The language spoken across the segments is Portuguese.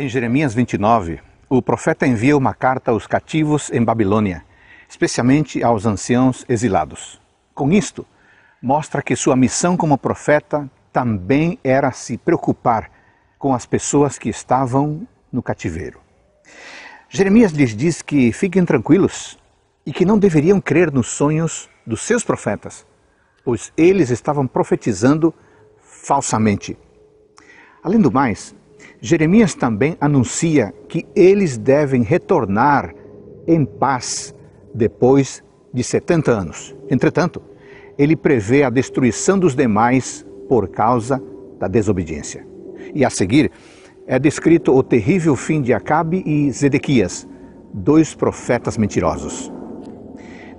Em Jeremias 29, o profeta envia uma carta aos cativos em Babilônia, especialmente aos anciãos exilados. Com isto, mostra que sua missão como profeta também era se preocupar com as pessoas que estavam no cativeiro. Jeremias lhes diz que fiquem tranquilos e que não deveriam crer nos sonhos dos seus profetas, pois eles estavam profetizando falsamente. Além do mais, Jeremias também anuncia que eles devem retornar em paz depois de 70 anos. Entretanto, ele prevê a destruição dos demais por causa da desobediência. E a seguir é descrito o terrível fim de Acabe e Zedequias, dois profetas mentirosos.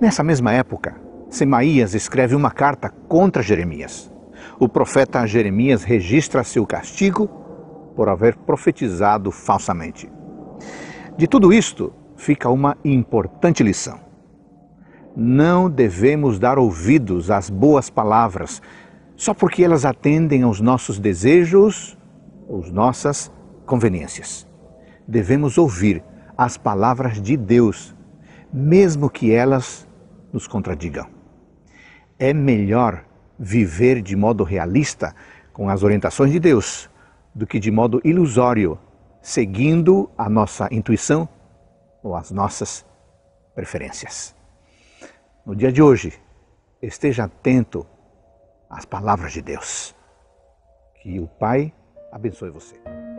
Nessa mesma época, Semaías escreve uma carta contra Jeremias. O profeta Jeremias registra seu castigo por haver profetizado falsamente. De tudo isto fica uma importante lição. Não devemos dar ouvidos às boas palavras só porque elas atendem aos nossos desejos ou nossas conveniências. Devemos ouvir as palavras de Deus, mesmo que elas nos contradigam. É melhor viver de modo realista com as orientações de Deus do que de modo ilusório, seguindo a nossa intuição ou as nossas preferências. No dia de hoje, esteja atento às palavras de Deus. Que o Pai abençoe você.